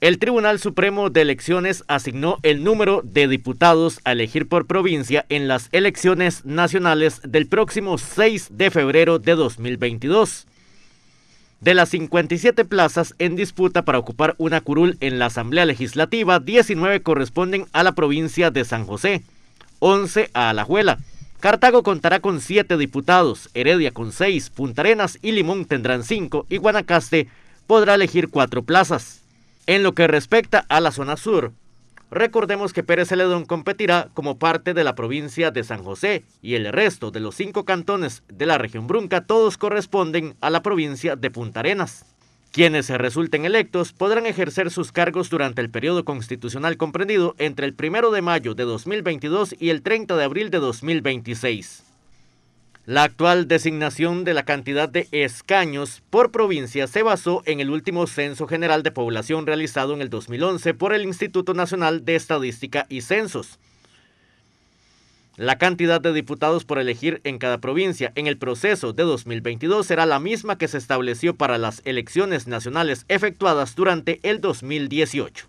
El Tribunal Supremo de Elecciones asignó el número de diputados a elegir por provincia en las elecciones nacionales del próximo 6 de febrero de 2022. De las 57 plazas en disputa para ocupar una curul en la Asamblea Legislativa, 19 corresponden a la provincia de San José, 11 a Alajuela. Cartago contará con 7 diputados, Heredia con 6, Punta Arenas y Limón tendrán 5 y Guanacaste podrá elegir 4 plazas. En lo que respecta a la zona sur, recordemos que Pérez Celedón competirá como parte de la provincia de San José y el resto de los cinco cantones de la región Brunca todos corresponden a la provincia de Punta Arenas. Quienes resulten electos podrán ejercer sus cargos durante el periodo constitucional comprendido entre el 1 de mayo de 2022 y el 30 de abril de 2026. La actual designación de la cantidad de escaños por provincia se basó en el último Censo General de Población realizado en el 2011 por el Instituto Nacional de Estadística y Censos. La cantidad de diputados por elegir en cada provincia en el proceso de 2022 será la misma que se estableció para las elecciones nacionales efectuadas durante el 2018.